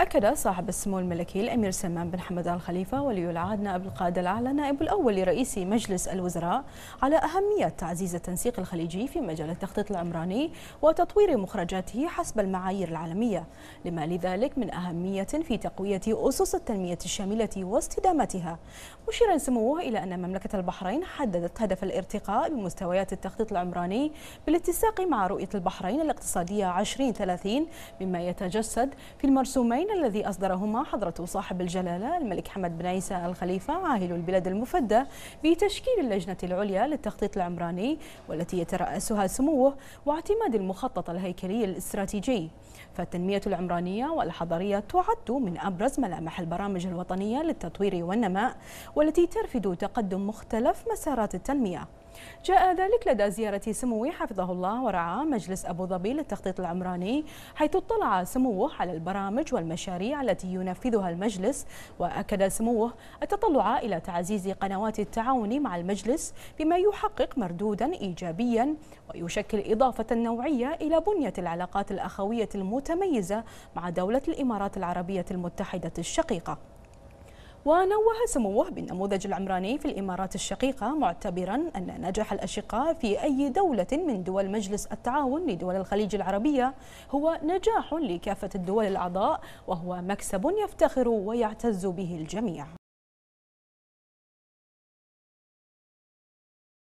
أكد صاحب السمو الملكي الأمير سلمان بن حمد آل خليفة ولي العهد نائب القائد الأعلى نائب الأول لرئيس مجلس الوزراء على أهمية تعزيز التنسيق الخليجي في مجال التخطيط العمراني وتطوير مخرجاته حسب المعايير العالمية لما لذلك من أهمية في تقوية أسس التنمية الشاملة واستدامتها مشيرا سموه إلى أن مملكة البحرين حددت هدف الارتقاء بمستويات التخطيط العمراني بالاتساق مع رؤية البحرين الاقتصادية 2030 مما يتجسد في المرسومين القرارين الذي أصدرهما حضرة صاحب الجلالة الملك حمد بن عيسى الخليفة عاهل البلاد المفدى بتشكيل اللجنة العليا للتخطيط العمراني والتي يترأسها سموه واعتماد المخطط الهيكلي الاستراتيجي فالتنمية العمرانية والحضرية تعد من أبرز ملامح البرامج الوطنية للتطوير والنماء والتي ترفد تقدم مختلف مسارات التنمية جاء ذلك لدى زيارة سموه حفظه الله ورعاه مجلس أبو ظبي للتخطيط العمراني حيث اطلع سموه على البرامج والمشاريع التي ينفذها المجلس وأكد سموه التطلع إلى تعزيز قنوات التعاون مع المجلس بما يحقق مردودا إيجابيا ويشكل إضافة نوعية إلى بنية العلاقات الأخوية المتميزة مع دولة الإمارات العربية المتحدة الشقيقة ونوه سموه بالنموذج العمراني في الإمارات الشقيقة معتبرا أن نجاح الأشقاء في أي دولة من دول مجلس التعاون لدول الخليج العربية هو نجاح لكافة الدول الأعضاء وهو مكسب يفتخر ويعتز به الجميع